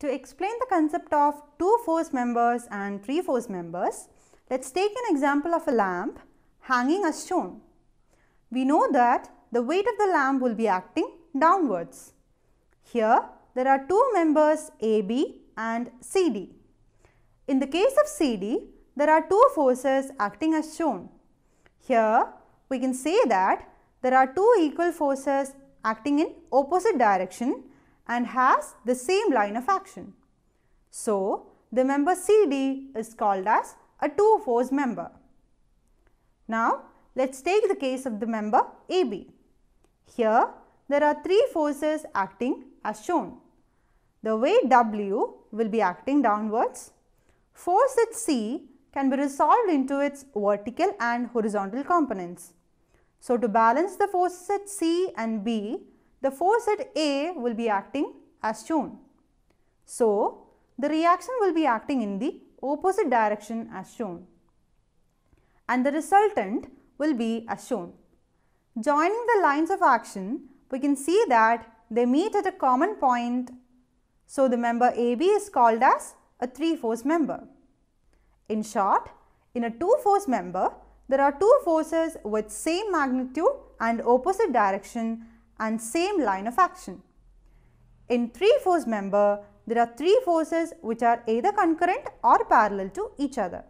To explain the concept of two force members and three force members, let's take an example of a lamp hanging as shown. We know that the weight of the lamp will be acting downwards. Here, there are two members AB and CD. In the case of CD, there are two forces acting as shown. Here, we can say that there are two equal forces acting in opposite direction and has the same line of action. So, the member CD is called as a two force member. Now, let's take the case of the member AB. Here, there are three forces acting as shown. The weight W will be acting downwards. Force at C can be resolved into its vertical and horizontal components. So, to balance the forces at C and B, the force at A will be acting as shown. So, the reaction will be acting in the opposite direction as shown and the resultant will be as shown. Joining the lines of action, we can see that they meet at a common point. So, the member AB is called as a 3-force member. In short, in a 2-force member, there are two forces with same magnitude and opposite direction and same line of action. In three force member, there are three forces which are either concurrent or parallel to each other.